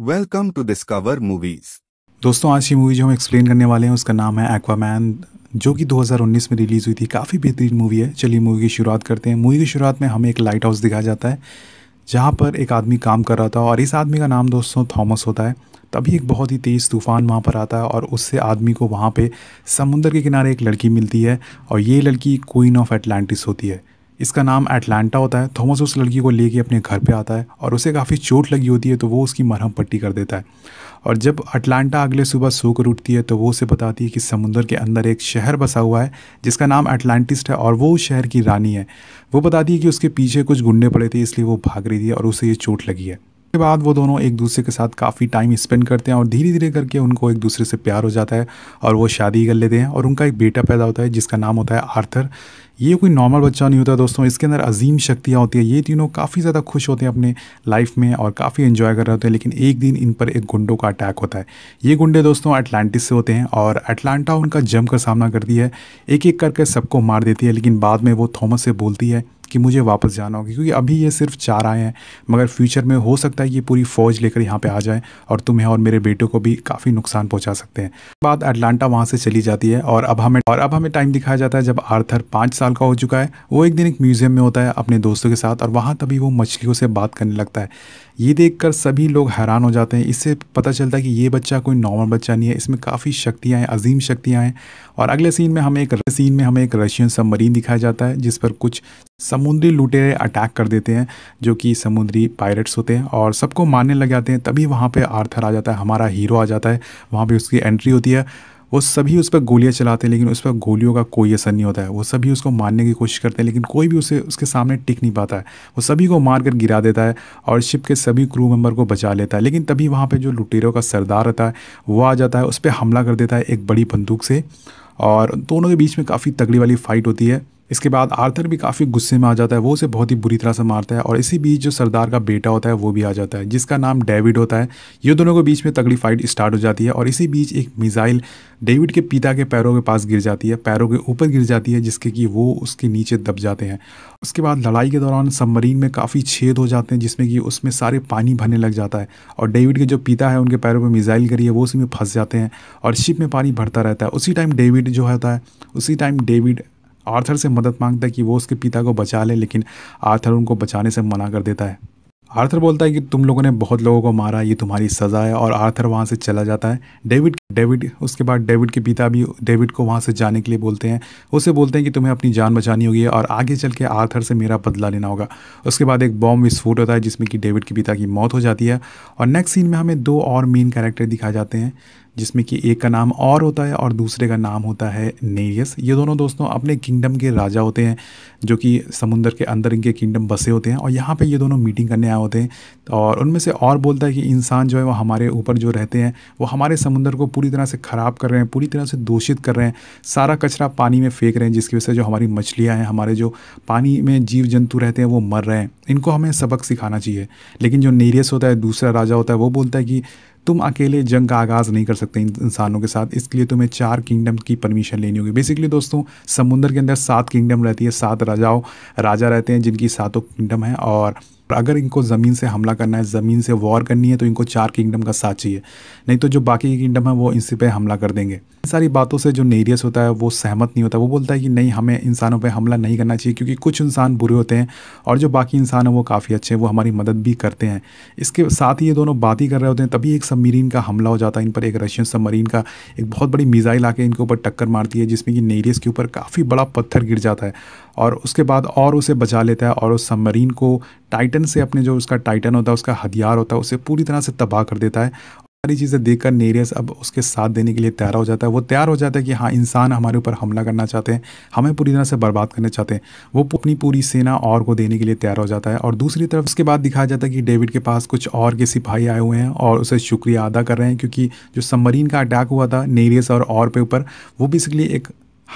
Welcome to discover movies दोस्तों आज की मूवी जो हम एक्सप्लेन करने वाले हैं उसका नाम है एक्वामैन जो कि 2019 में रिलीज़ हुई थी काफ़ी बेहतरीन मूवी है चलिए मूवी की शुरुआत करते हैं मूवी की शुरुआत में हमें एक लाइट हाउस दिखाया जाता है जहाँ पर एक आदमी काम कर रहा था और इस आदमी का नाम दोस्तों थॉमस होता है तभी एक बहुत ही तेज़ तूफ़ान वहाँ पर आता है और उससे आदमी को वहाँ पे समुंदर के किनारे एक लड़की मिलती है और ये लड़की क्वीन ऑफ एटलांटिस होती है इसका नाम एटलांटा होता है थॉमस उस लड़की को लेके अपने घर पे आता है और उसे काफ़ी चोट लगी होती है तो वो उसकी मरहम पट्टी कर देता है और जब अटलांटा अगले सुबह सोकर उठती है तो वो उसे बताती है कि समुंदर के अंदर एक शहर बसा हुआ है जिसका नाम अटलांटिस्ट है और वो शहर की रानी है वो बताती है कि उसके पीछे कुछ गुंडे पड़े थे इसलिए वो भाग रही थी और उसे ये चोट लगी है उसके बाद वो दोनों एक दूसरे के साथ काफ़ी टाइम स्पेंड करते हैं और धीरे धीरे करके उनको एक दूसरे से प्यार हो जाता है और वो शादी कर लेते हैं और उनका एक बेटा पैदा होता है जिसका नाम होता है आर्थर ये कोई नॉर्मल बच्चा नहीं होता दोस्तों इसके अंदर अजीम शक्तियाँ होती है ये तीनों काफ़ी ज़्यादा खुश होते हैं अपने लाइफ में और काफ़ी इन्जॉय कर रहे होते हैं लेकिन एक दिन इन पर एक गुंडों का अटैक होता है ये गुंडे दोस्तों अटलांटिस से होते हैं और अटलांटा उनका जम सामना करती है एक एक करके सबको मार देती है लेकिन बाद में वो थॉमस से बोलती है कि मुझे वापस जाना होगा क्योंकि अभी ये सिर्फ चार आए हैं मगर फ्यूचर में हो सकता है ये पूरी फ़ौज लेकर यहाँ पर आ जाए और तुम्हें और मेरे बेटों को भी काफ़ी नुकसान पहुँचा सकते हैं बाद अटलांटा वहाँ से चली जाती है और अब हमें और अब हमें टाइम दिखाया जाता है जब आर्थर पाँच साल का हो चुका है वो एक दिन एक म्यूज़ियम में होता है अपने दोस्तों के साथ और वहाँ तभी वो मछलियों से बात करने लगता है ये देखकर सभी लोग हैरान हो जाते हैं इससे पता चलता है कि ये बच्चा कोई नॉर्मल बच्चा नहीं है इसमें काफ़ी शक्तियाँ हैं अजीम शक्तियाँ हैं और अगले सीन में हमें एक सीन में हमें एक रशियन सबमरीन दिखाया जाता है जिस पर कुछ समुद्री लुटेरे अटैक कर देते हैं जो कि समुद्री पायरेट्स होते हैं और सबको मारने लग जाते हैं तभी वहाँ पर आर्थर आ जाता है हमारा हीरो आ जाता है वहाँ पर उसकी एंट्री होती है वो सभी उस पर गोलियाँ चलाते हैं लेकिन उस पर गोलियों का कोई असर नहीं होता है वो सभी उसको मारने की कोशिश करते हैं लेकिन कोई भी उसे उसके सामने टिक नहीं पाता है वो सभी को मार कर गिरा देता है और शिप के सभी क्रू मेम्बर को बचा लेता है लेकिन तभी वहाँ पर जो लुटेरों का सरदार रहता है वो आ जाता है उस पर हमला कर देता है एक बड़ी बंदूक से और दोनों के बीच में काफ़ी तगड़ी वाली फ़ाइट होती है इसके बाद आर्थर भी काफ़ी गुस्से में आ जाता है वो उसे बहुत ही बुरी तरह से मारता है और इसी बीच जो सरदार का बेटा होता है वो भी आ जाता है जिसका नाम डेविड होता है ये दोनों के बीच में तगड़ी फाइट स्टार्ट हो जाती है और इसी बीच एक मिज़ाइल डेविड के पिता के पैरों के पास गिर जाती है पैरों के ऊपर गिर जाती है जिसके कि वो उसके नीचे दब जाते हैं उसके बाद लड़ाई के दौरान सबमरीन में काफ़ी छेद हो जाते हैं जिसमें कि उसमें सारे पानी भरने लग जाता है और डेविड के जो पिता है उनके पैरों पर मिज़ाइल करिए वो उसी में फंस जाते हैं और शिप में पानी भरता रहता है उसी टाइम डेविड जो होता है उसी टाइम डेविड आर्थर से मदद मांगता है कि वो उसके पिता को बचा ले लेकिन आर्थर उनको बचाने से मना कर देता है आर्थर बोलता है कि तुम लोगों ने बहुत लोगों को मारा ये तुम्हारी सज़ा है और आर्थर वहाँ से चला जाता है डेविड डेविड उसके बाद डेविड के पिता भी डेविड को वहाँ से जाने के लिए बोलते हैं उसे बोलते हैं कि तुम्हें अपनी जान बचानी होगी और आगे चल के आर्थर से मेरा बदला लेना होगा उसके बाद एक बॉम्ब विस्फोट होता है जिसमें कि डेविड के पिता की मौत हो जाती है और नेक्स्ट सीन में हमें दो और मेन कैरेक्टर दिखाए जाते हैं जिसमें कि एक का नाम और होता है और दूसरे का नाम होता है नेरियस ये दोनों दोस्तों अपने किंगडम के राजा होते हैं जो कि समुंदर के अंदर इनके किंगडम बसे होते हैं और यहाँ पे ये दोनों मीटिंग करने आए होते हैं और उनमें से और बोलता है कि इंसान जो है वो हमारे ऊपर जो रहते हैं वो हमारे समुंदर को पूरी पूरी तरह से ख़राब कर रहे हैं पूरी तरह से दूषित कर रहे हैं सारा कचरा पानी में फेंक रहे हैं जिसकी वजह से जो हमारी मछलियाँ हैं हमारे जो पानी में जीव जंतु रहते हैं वो मर रहे हैं इनको हमें सबक सिखाना चाहिए लेकिन जो नीरियस होता है दूसरा राजा होता है वो बोलता है कि तुम अकेले जंग का आगाज़ नहीं कर सकते इंसानों के साथ इसके लिए तुम्हें चार किंगडम की परमिशन लेनी होगी बेसिकली दोस्तों समुंदर के अंदर सात किंगडम रहती है सात राजाओं राजा रहते हैं जिनकी सातों किंगडम है और अगर इनको ज़मीन से हमला करना है ज़मीन से वॉर करनी है तो इनको चार किंगडम का साथ चाहिए नहीं तो जो बाकी की किंगडम है वो इनसे पे हमला कर देंगे इन सारी बातों से जो नेरियस होता है वो सहमत नहीं होता वो बोलता है कि नहीं हमें इंसानों पर हमला नहीं करना चाहिए क्योंकि कुछ इंसान बुरे होते हैं और जो बाकी इंसान हैं वो काफ़ी अच्छे हैं वो हमारी मदद भी करते हैं इसके साथ ही ये दोनों बात ही कर रहे होते हैं तभी एक सबमरीन का हमला हो जाता है इन पर एक रशियन सबमरीन का एक बहुत बड़ी मिज़ाइल आके इनके ऊपर टक्कर मारती है जिसमें कि नेरियस के ऊपर काफ़ी बड़ा पत्थर गिर जाता है और उसके बाद और उसे बचा लेता है और उस सबमरीन को टाइटन से अपने जो उसका टाइटन होता है उसका हथियार होता है उसे पूरी तरह से तबाह कर देता है सारी चीज़ें देखकर नेरियस अब उसके साथ देने के लिए तैयार हो जाता है वो तैयार हो जाता है कि हाँ इंसान हमारे ऊपर हमला करना चाहते हैं हमें पूरी तरह से बर्बाद करना चाहते हैं वो अपनी पूरी सेना और को देने के लिए तैयार हो जाता है और दूसरी तरफ उसके बाद दिखाया जाता है कि डेविड के पास कुछ और के सिपाही आए हुए हैं और उसे शुक्रिया अदा कर रहे हैं क्योंकि जो सबमरीन का अटैक हुआ था नेरियस और और पे ऊपर वो बेसिकली एक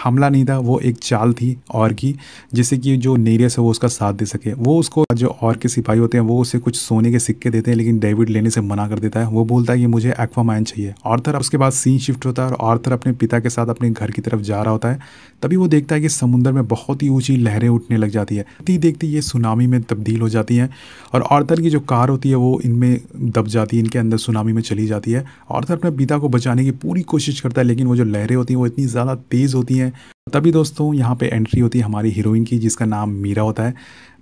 हमला नहीं था वो एक चाल थी और की जिससे कि जो नेरियस है वो उसका साथ दे सके वो उसको जो और के सिपाही होते हैं वो उसे कुछ सोने के सिक्के देते हैं लेकिन डेविड लेने से मना कर देता है वो बोलता है कि मुझे एक्वामैन चाहिए आर्थर उसके बाद सीन शिफ्ट होता है और आर्थर अपने पिता के साथ अपने घर की तरफ जा रहा होता है तभी वो देखता है कि समुंदर में बहुत ही ऊँची लहरें उठने लग जाती है ती देखती ये सुनामी में तब्दील हो जाती हैं और आर्थर की जो कार होती है वो इनमें दब जाती है इनके अंदर सुनामी में चली जाती है आर्थर अपने पिता को बचाने की पूरी कोशिश करता है लेकिन वो जो लहरें होती हैं वो इतनी ज़्यादा तेज़ होती हैं हैं तभी दोस्तों यहाँ पे एंट्री होती है हमारी हीरोइन की जिसका नाम मीरा होता है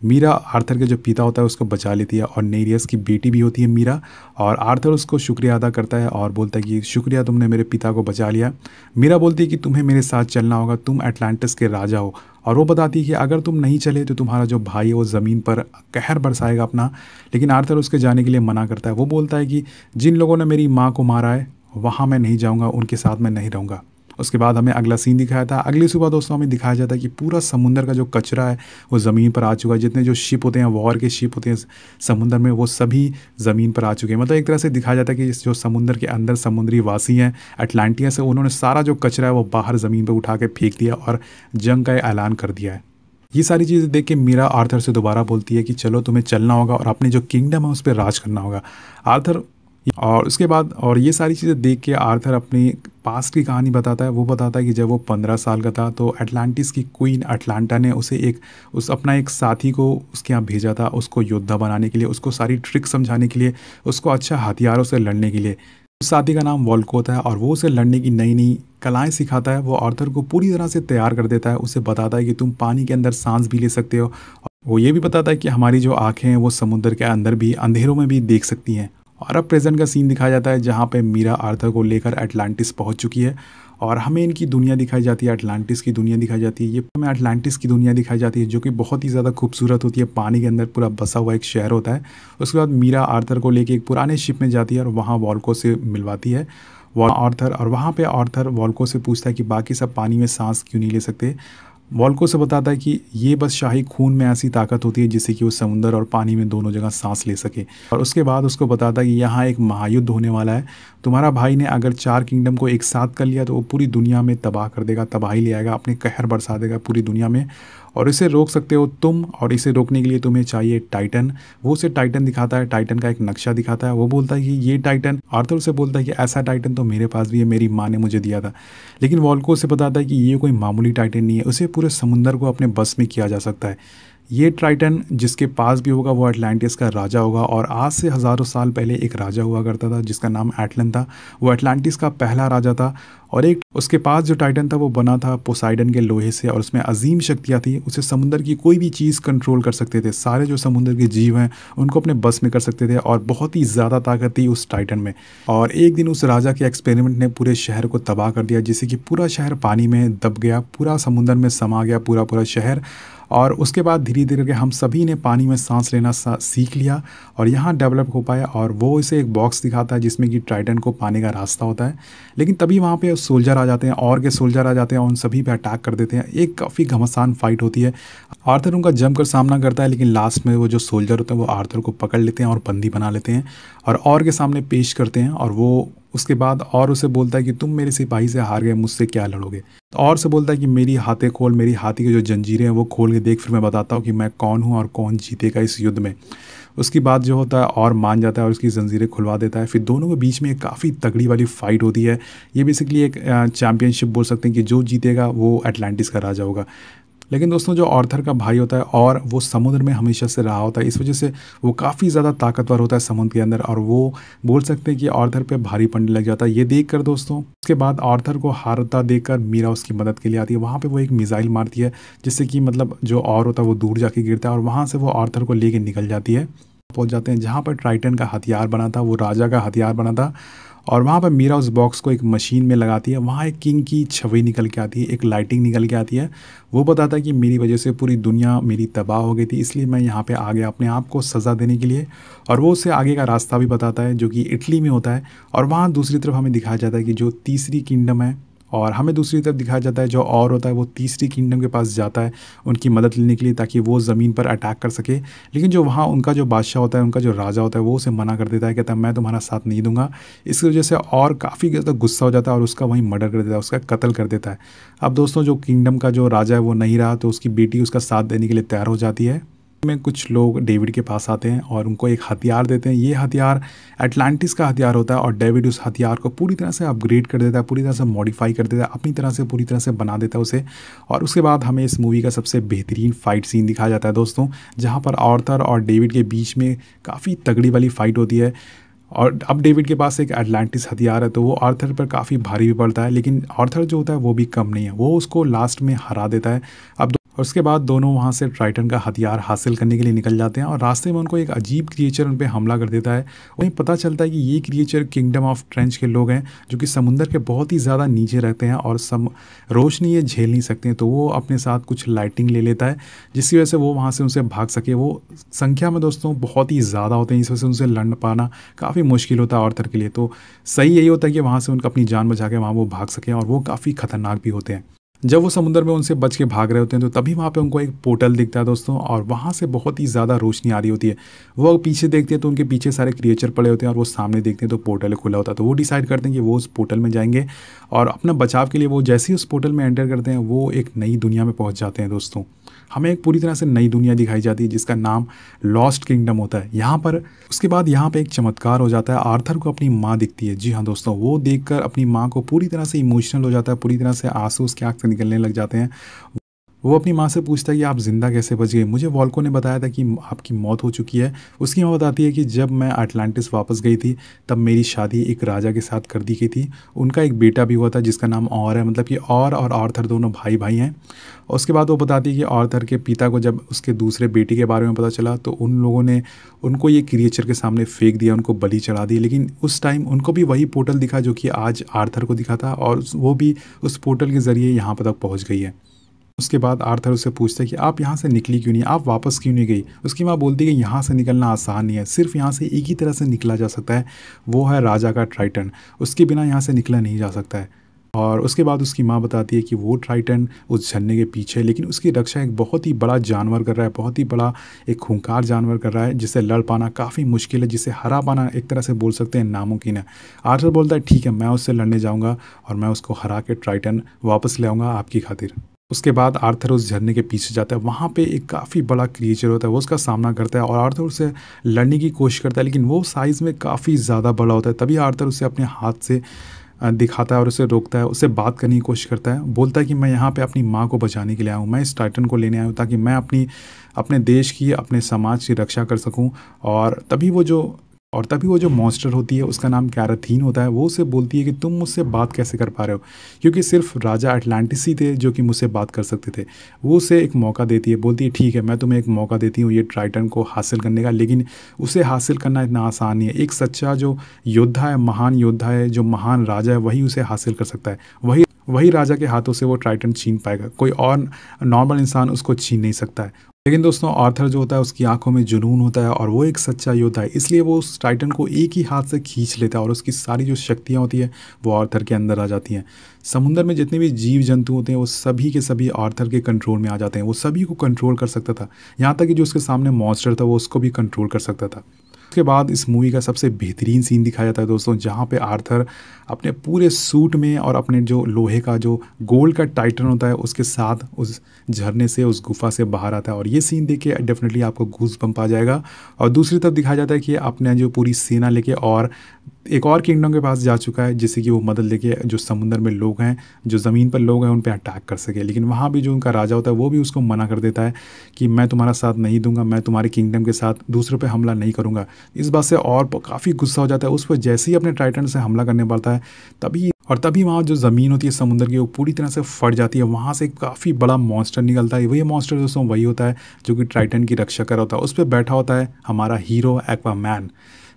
मीरा आर्थर के जो पिता होता है उसको बचा लेती है और नेरियस की बेटी भी होती है मीरा और आर्थर उसको शुक्रिया अदा करता है और बोलता है कि शुक्रिया तुमने मेरे पिता को बचा लिया मीरा बोलती है कि तुम्हें मेरे साथ चलना होगा तुम एटलांटिस के राजा हो और वो बताती है कि अगर तुम नहीं चले तो तुम्हारा जो भाई है वो ज़मीन पर कहर बरसाएगा अपना लेकिन आर्थर उसके जाने के लिए मना करता है वो बोलता है कि जिन लोगों ने मेरी माँ को मारा है वहाँ मैं नहीं जाऊँगा उनके साथ मैं नहीं रहूँगा उसके बाद हमें अगला सीन दिखाया था अगली सुबह दोस्तों हमें दिखाया जाता है कि पूरा समुंदर का जो कचरा है वो ज़मीन पर आ चुका है जितने जो शिप होते हैं वॉर के शिप होते हैं समुंदर में वो सभी ज़मीन पर आ चुके हैं मतलब एक तरह से दिखाया जाता है कि जो समुंदर के अंदर समुद्री वासी हैं अटलांटिया से उन्होंने सारा जो कचरा है वो बाहर ज़मीन पर उठा के फेंक दिया और जंग का ऐलान कर दिया है ये सारी चीज़ें देख के मीरा आर्थर से दोबारा बोलती है कि चलो तुम्हें चलना होगा और अपने जो किंगडम है उस पर राज करना होगा आर्थर और उसके बाद और ये सारी चीज़ें देख के आर्थर अपनी पास्ट की कहानी बताता है वो बताता है कि जब वो पंद्रह साल का था तो एटलांटिस की क्वीन अटलांटा ने उसे एक उस अपना एक साथी को उसके यहाँ भेजा था उसको योद्धा बनाने के लिए उसको सारी ट्रिक समझाने के लिए उसको अच्छा हथियारों से लड़ने के लिए उस साथी का नाम वॉलकोत है और वो उसे लड़ने की नई नई कलाएं सिखाता है वो आर्थर को पूरी तरह से तैयार कर देता है उसे बताता है कि तुम पानी के अंदर सांस भी ले सकते हो और वो ये भी बताता है कि हमारी जो आँखें हैं वो समुद्र के अंदर भी अंधेरों में भी देख सकती हैं और अब प्रेजेंट का सीन दिखाया जाता है जहाँ पे मीरा आर्थर को लेकर अटलांटिस पहुँच चुकी है और हमें इनकी दुनिया दिखाई जाती है अटलांटिस की दुनिया दिखाई जाती है ये हमें अटलांटिस की दुनिया दिखाई जाती है जो कि बहुत ही ज़्यादा खूबसूरत होती है पानी के अंदर पूरा बसा हुआ एक शहर होता है उसके बाद मीरा आर्थर को लेकर एक पुराने शिप में जाती है और वहाँ वॉल्को से मिलवाती है आर्थर और वहाँ पे आर्थर वॉल्को से पूछता है कि बाकी सब पानी में सांस क्यों नहीं ले सकते वॉल्को से बताता है कि ये बस शाही खून में ऐसी ताकत होती है जिससे कि वो समुंदर और पानी में दोनों जगह सांस ले सके और उसके बाद उसको बताता है कि यहाँ एक महायुद्ध होने वाला है तुम्हारा भाई ने अगर चार किंगडम को एक साथ कर लिया तो वो पूरी दुनिया में तबाह कर देगा तबाही ले आएगा अपने कहर बरसा देगा पूरी दुनिया में और इसे रोक सकते हो तुम और इसे रोकने के लिए तुम्हें चाहिए टाइटन वो उसे टाइटन दिखाता है टाइटन का एक नक्शा दिखाता है वो बोलता है कि ये टाइटन आर्थर उसे बोलता है कि ऐसा टाइटन तो मेरे पास भी है मेरी माँ ने मुझे दिया था लेकिन वॉल्को उसे बताता है कि ये कोई मामूली टाइटन नहीं है उसे पूरे समुंदर को अपने बस में किया जा सकता है ये ट्राइटन जिसके पास भी होगा वो अटलांटिस का राजा होगा और आज से हज़ारों साल पहले एक राजा हुआ करता था जिसका नाम एटलन था वो अटलांटिस का पहला राजा था और एक उसके पास जो टाइटन था वो बना था पोसाइडन के लोहे से और उसमें अजीम शक्तियाँ थी उसे समुंदर की कोई भी चीज़ कंट्रोल कर सकते थे सारे जो समुंदर के जीव हैं उनको अपने बस में कर सकते थे और बहुत ही ज़्यादा ताकत थी उस टाइटन में और एक दिन उस राजा के एक्सपेरिमेंट ने पूरे शहर को तबाह कर दिया जिससे कि पूरा शहर पानी में दब गया पूरा समुंदर में समा गया पूरा पूरा शहर और उसके बाद धीरे धीरे करके हम सभी ने पानी में सांस लेना सा, सीख लिया और यहाँ डेवलप हो पाया और वो इसे एक बॉक्स दिखाता है जिसमें कि ट्राइटन को पाने का रास्ता होता है लेकिन तभी वहाँ पर सोल्जर आ जाते हैं और के सोल्जर आ जाते हैं और उन सभी पर अटैक कर देते हैं एक काफ़ी घमसान फाइट होती है आर्थर उनका जमकर सामना करता है लेकिन लास्ट में वो जो सोल्जर होते हैं वो आर्थर को पकड़ लेते हैं और बंदी बना लेते हैं और और के सामने पेश करते हैं और वो उसके बाद और उसे बोलता है कि तुम मेरे सिपाही से हार गए मुझसे क्या लड़ोगे तो और से बोलता है कि मेरी हाथे खोल मेरी हाथी की जो जंजीरें हैं वो खोल के देख फिर मैं बताता हूँ कि मैं कौन हूँ और कौन जीतेगा इस युद्ध में उसकी बात जो होता है और मान जाता है और उसकी जंजीरें खुलवा देता है फिर दोनों के बीच में एक काफ़ी तगड़ी वाली फ़ाइट होती है ये बेसिकली एक चैम्पियनशिप बोल सकते हैं कि जो जीतेगा वो एटलांटिस का राजा होगा लेकिन दोस्तों जो ऑर्थर का भाई होता है और वो समुद्र में हमेशा से रहा होता है इस वजह से वो काफ़ी ज़्यादा ताकतवर होता है समुद्र के अंदर और वो बोल सकते हैं कि ऑर्थर पे भारी पड़ने लग जाता है ये देख कर दोस्तों उसके बाद ऑर्थर को हारता कर मीरा उसकी मदद के लिए आती है वहाँ पर वो एक मिज़ाइल मारती है जिससे कि मतलब जो और होता है वो दूर जाके गिरता है और वहाँ से वो ऑर्थर को ले निकल जाती है पहुँच जाते हैं जहाँ पर ट्राइटन का हथियार बना था वो राजा का हथियार बना था और वहाँ पर मीरा उस बॉक्स को एक मशीन में लगाती है वहाँ एक किंग की छवि निकल के आती है एक लाइटिंग निकल के आती है वो बताता है कि मेरी वजह से पूरी दुनिया मेरी तबाह हो गई थी इसलिए मैं यहाँ पर आ गया अपने आप को सज़ा देने के लिए और वो उसे आगे का रास्ता भी बताता है जो कि इटली में होता है और वहाँ दूसरी तरफ हमें दिखाया जाता है कि जो तीसरी किंगडम है और हमें दूसरी तरफ दिखाया जाता है जो और होता है वो तीसरी किंगडम के पास जाता है उनकी मदद लेने के लिए ताकि वो ज़मीन पर अटैक कर सके लेकिन जो वहाँ उनका जो बादशाह होता है उनका जो राजा होता है वो उसे मना कर देता है कहता है मैं तुम्हारा साथ नहीं दूंगा इसकी वजह से और काफ़ी ज़्यादा गुस्सा हो जाता है और उसका वहीं मर्डर कर देता है उसका कत्ल कर देता है अब दोस्तों जो किंगडम का जो राजा है वो नहीं रहा तो उसकी बेटी उसका साथ देने के लिए तैयार हो जाती है में कुछ लोग डेविड के पास आते हैं और उनको एक हथियार देते हैं ये हथियार एटलांटिस का हथियार होता है और डेविड उस हथियार को पूरी तरह से अपग्रेड कर देता है पूरी तरह से मॉडिफाई कर देता है अपनी तरह से पूरी तरह से बना देता है उसे और उसके बाद हमें इस मूवी का सबसे बेहतरीन फाइट सीन दिखाया जाता है दोस्तों जहाँ पर आर्थर और डेविड के बीच में काफ़ी तगड़ी वाली फ़ाइट होती है और अब डेविड के पास एक एटलांटिस हथियार है तो वो आर्थर पर काफ़ी भारी भी पड़ता है लेकिन आर्थर जो होता है वो भी कम नहीं है वो उसको लास्ट में हरा देता है अब और उसके बाद दोनों वहाँ से ट्राइटन का हथियार हासिल करने के लिए निकल जाते हैं और रास्ते में उनको एक अजीब क्रिएचर उन पर हमला कर देता है वहीं पता चलता है कि ये क्रिएचर किंगडम ऑफ ट्रेंच के लोग हैं जो कि समुंदर के बहुत ही ज़्यादा नीचे रहते हैं और सम रोशनी ये झेल नहीं सकते तो वो अपने साथ कुछ लाइटिंग ले लेता है जिसकी वजह से वो वहाँ से उनसे भाग सके वो संख्या में दोस्तों बहुत ही ज़्यादा होते हैं इस वजह से उनसे लड़ पाना काफ़ी मुश्किल होता है औरतर के लिए तो सही यही होता है कि वहाँ से उनका अपनी जान बचा के वहाँ वो भाग सकें और वो काफ़ी ख़तरनाक भी होते हैं जब वो समुद्र में उनसे बच के भाग रहे होते हैं तो तभी वहाँ पे उनको एक पोर्टल दिखता है दोस्तों और वहाँ से बहुत ही ज़्यादा रोशनी आ रही होती है वो पीछे देखते हैं तो उनके पीछे सारे क्रिएचर पड़े होते हैं और वो सामने देखते हैं तो पोर्टल खुला होता है तो वो डिसाइड करते हैं कि वो उस पोर्टल में जाएंगे और अपना बचाव के लिए वो जैसे ही उस पोर्टल में एंटर करते हैं वो एक नई दुनिया में पहुँच जाते हैं दोस्तों हमें एक पूरी तरह से नई दुनिया दिखाई जाती है जिसका नाम लॉस्ट किंगडम होता है यहाँ पर उसके बाद यहाँ पर एक चमत्कार हो जाता है आर्थर को अपनी माँ दिखती है जी हाँ दोस्तों वो देखकर अपनी माँ को पूरी तरह से इमोशनल हो जाता है पूरी तरह से आंसू उसके आँख से निकलने लग जाते हैं वो अपनी माँ से पूछता है कि आप ज़िंदा कैसे बच गए मुझे वॉल्को ने बताया था कि आपकी मौत हो चुकी है उसकी माँ बताती है कि जब मैं अटलांटिस वापस गई थी तब मेरी शादी एक राजा के साथ कर दी गई थी उनका एक बेटा भी हुआ था जिसका नाम और है मतलब कि और और आर्थर दोनों भाई भाई हैं उसके बाद वो बताती है कि आर्थर के पिता को जब उसके दूसरे बेटे के बारे में पता चला तो उन लोगों ने उनको ये क्रिएचर के सामने फेंक दिया उनको बलि चढ़ा दी लेकिन उस टाइम उनको भी वही पोर्टल दिखा जो कि आज आर्थर को दिखा था और वो भी उस पोर्टल के ज़रिए यहाँ पर तक पहुँच गई है उसके बाद आर्थर उससे पूछता है कि आप यहाँ से निकली क्यों नहीं आप वापस क्यों नहीं गई उसकी माँ बोलती है कि यहाँ से निकलना आसान नहीं है सिर्फ यहाँ से एक ही तरह से निकला जा सकता है वो है राजा का ट्राइटन उसके बिना यहाँ से निकला नहीं जा सकता है और उसके बाद उसकी माँ बताती है कि वो ट्राइटन उस झरने के पीछे लेकिन उसकी रक्षा एक बहुत ही बड़ा जानवर कर रहा है बहुत ही बड़ा एक खूंखार जानवर कर रहा है जिसे लड़ पाना काफ़ी मुश्किल है जिसे हरा पाना एक तरह से बोल सकते हैं नामुमकिन है आर्थर बोलता है ठीक है मैं उससे लड़ने जाऊँगा और मैं उसको हरा के ट्राइटन वापस ले आऊँगा आपकी खातिर उसके बाद आर्थर उस झरने के पीछे जाता है वहाँ पे एक काफ़ी बड़ा क्रिएचर होता है वो उसका सामना करता है और आर्थर उसे लड़ने की कोशिश करता है लेकिन वो साइज़ में काफ़ी ज़्यादा बड़ा होता है तभी आर्थर उसे अपने हाथ से दिखाता है और उसे रोकता है उसे बात करने की कोशिश करता है बोलता है कि मैं यहाँ पे अपनी माँ को बचाने के लिए आया हूँ मैं इस टाइटन को लेने आया हूँ ताकि मैं अपनी अपने देश की अपने समाज की रक्षा कर सकूँ और तभी वो जो और तभी वो जो मॉन्स्टर होती है उसका नाम कैराथीन होता है वो उसे बोलती है कि तुम मुझसे बात कैसे कर पा रहे हो क्योंकि सिर्फ राजा अटलांटिस ही थे जो कि मुझसे बात कर सकते थे वो उसे एक मौका देती है बोलती है ठीक है मैं तुम्हें एक मौका देती हूँ ये ट्राइटन को हासिल करने का लेकिन उसे हासिल करना इतना आसान नहीं है एक सच्चा जो योद्धा है महान योद्धा है जो महान राजा है वही उसे हासिल कर सकता है वही वही राजा के हाथों से वो ट्राइटन छीन पाएगा कोई और नॉर्मल इंसान उसको छीन नहीं सकता है लेकिन दोस्तों आर्थर जो होता है उसकी आंखों में जुनून होता है और वो एक सच्चा योद्धा है इसलिए वो उस टाइटन को एक ही हाथ से खींच लेता है और उसकी सारी जो शक्तियाँ होती है वो आर्थर के अंदर आ जाती हैं समुंदर में जितने भी जीव जंतु होते हैं वो सभी के सभी आर्थर के कंट्रोल में आ जाते हैं वो सभी को कंट्रोल कर सकता था यहाँ तक कि जो उसके सामने मॉन्स्टर था वो उसको भी कंट्रोल कर सकता था उसके बाद इस मूवी का सबसे बेहतरीन सीन दिखाया जाता है दोस्तों जहाँ पे आर्थर अपने पूरे सूट में और अपने जो लोहे का जो गोल्ड का टाइटन होता है उसके साथ उस झरने से उस गुफा से बाहर आता है और ये सीन देख के डेफिनेटली आपको घूस पंप आ जाएगा और दूसरी तरफ दिखाया जाता है कि अपने जो पूरी सेना लेके और एक और किंगडम के पास जा चुका है जिससे कि वो मदद लेके जो समुंदर में लोग हैं जो ज़मीन पर लोग हैं उन पर अटैक कर सके लेकिन वहाँ भी जो उनका राजा होता है वो भी उसको मना कर देता है कि मैं तुम्हारा साथ नहीं दूंगा मैं तुम्हारे किंगडम के साथ दूसरे पर हमला नहीं करूँगा इस बात से और काफ़ी गुस्सा हो जाता है उस पर जैसे ही अपने टाइटन से हमला करने पड़ता है तभी और तभी वहाँ जो ज़मीन होती है समुंदर की वो पूरी तरह से फट जाती है वहाँ से काफ़ी बड़ा मॉन्स्टर निकलता है वही मॉन्स्टर दोस्तों वही होता है जो कि टाइटन की रक्षा कर होता है उस पर बैठा होता है हमारा हीरो एक्वामैन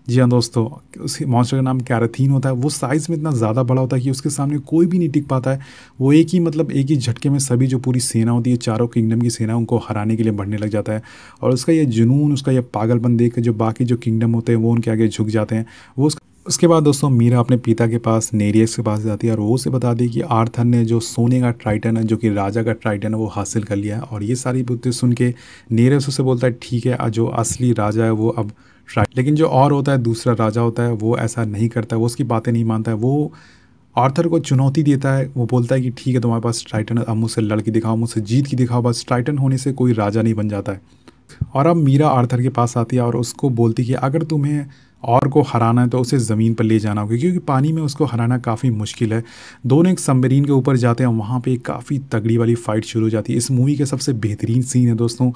जी हाँ दोस्तों तो उस मॉन्स्टर का नाम कैराथीन होता है वो साइज़ में इतना ज़्यादा बड़ा होता है कि उसके सामने कोई भी नहीं टिक पाता है वो एक ही मतलब एक ही झटके में सभी जो पूरी सेना होती है चारों किंगडम की सेना उनको हराने के लिए बढ़ने लग जाता है और उसका यह जुनून उसका यह पागलपन देख जो बाकी जो किंगडम होते हैं वो उनके आगे झुक जाते हैं वो उसके बाद दोस्तों मीरा अपने पिता के पास नेरियस के पास जाती है और वो उसे बताती है कि आर्थर ने जो सोने का ट्राइटन है जो कि राजा का ट्राइटन है वो हासिल कर लिया है और ये सारी बुद्धि सुन के नेरियस उसे बोलता है ठीक है जो असली राजा है वो अब राइट लेकिन जो और होता है दूसरा राजा होता है वो ऐसा नहीं करता है वो उसकी बातें नहीं मानता है वो आर्थर को चुनौती देता है वो बोलता है कि ठीक है तुम्हारे पास ट्राइटन अब मुझसे लड़की दिखाओ मुझसे जीत की दिखाओ बस ट्राइटन होने से कोई राजा नहीं बन जाता है और अब मीरा आर्थर के पास आती है और उसको बोलती कि अगर तुम्हें और को हराना है तो उसे ज़मीन पर ले जाना होगा क्योंकि पानी में उसको हराना काफ़ी मुश्किल है दोनों एक सबमरीन के ऊपर जाते हैं वहाँ पे काफ़ी तगड़ी वाली फ़ाइट शुरू हो जाती है इस मूवी के सबसे बेहतरीन सीन है दोस्तों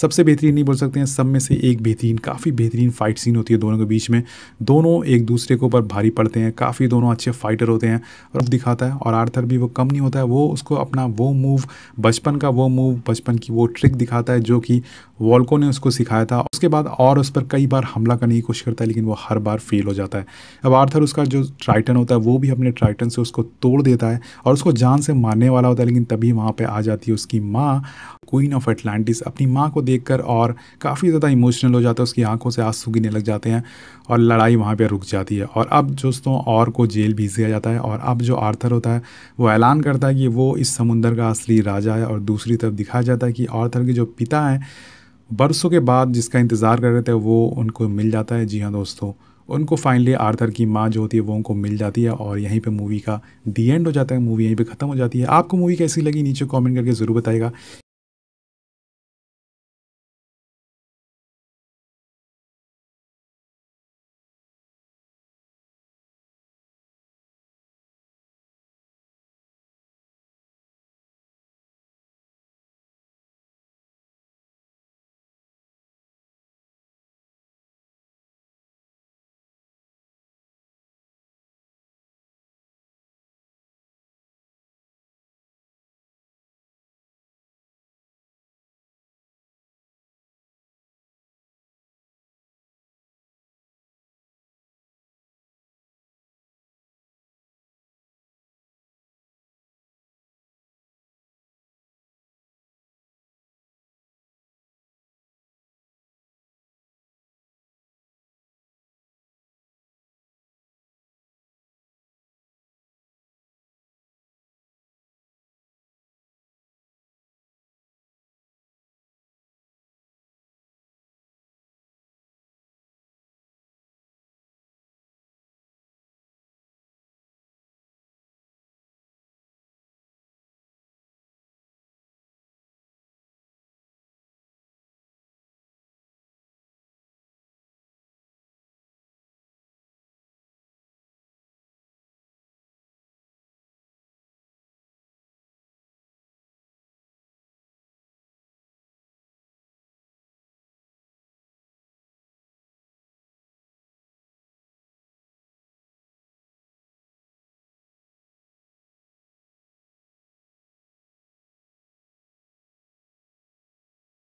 सबसे बेहतरीन नहीं बोल सकते हैं सब में से एक बेहतरीन काफ़ी बेहतरीन फ़ाइट सीन होती है दोनों के बीच में दोनों एक दूसरे के ऊपर भारी पड़ते हैं काफ़ी दोनों अच्छे फाइटर होते हैं और दिखाता है और आर्थर भी वो कम नहीं होता है वो उसको अपना वो मूव बचपन का वो मूव बचपन की वो ट्रिक दिखाता है जो कि वॉल्को ने उसको सिखाया था उसके बाद और उस पर कई बार हमला करने की कोशिश करता है लेकिन वो हर बार फेल हो जाता है अब आर्थर उसका जो ट्राइटन होता है वो भी अपने ट्राइटन से उसको तोड़ देता है और उसको जान से मारने वाला होता है लेकिन तभी वहाँ पर आ जाती है उसकी माँ क्वीन ऑफ एटलांटिस अपनी माँ को देखकर और काफ़ी ज़्यादा इमोशनल हो जाता है उसकी आँखों से आँसू गिरने लग जाते हैं और लड़ाई वहाँ पर रुक जाती है और अब दोस्तों और को जेल भेज दिया जाता है और अब जो आर्थर होता है वो ऐलान करता है कि वो इस समुंदर का असली राजा है और दूसरी तरफ दिखाया जाता है कि आर्थर के जो पिता हैं बरसों के बाद जिसका इंतज़ार कर रहे थे वो उनको मिल जाता है जी हाँ दोस्तों उनको फाइनली आर्थर की माँ जो होती है वो उनको मिल जाती है और यहीं पे मूवी का दी एंड हो जाता है मूवी यहीं पे ख़त्म हो जाती है आपको मूवी कैसी लगी नीचे कमेंट करके ज़रूर बताएगा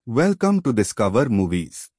Welcome to Discover Movies.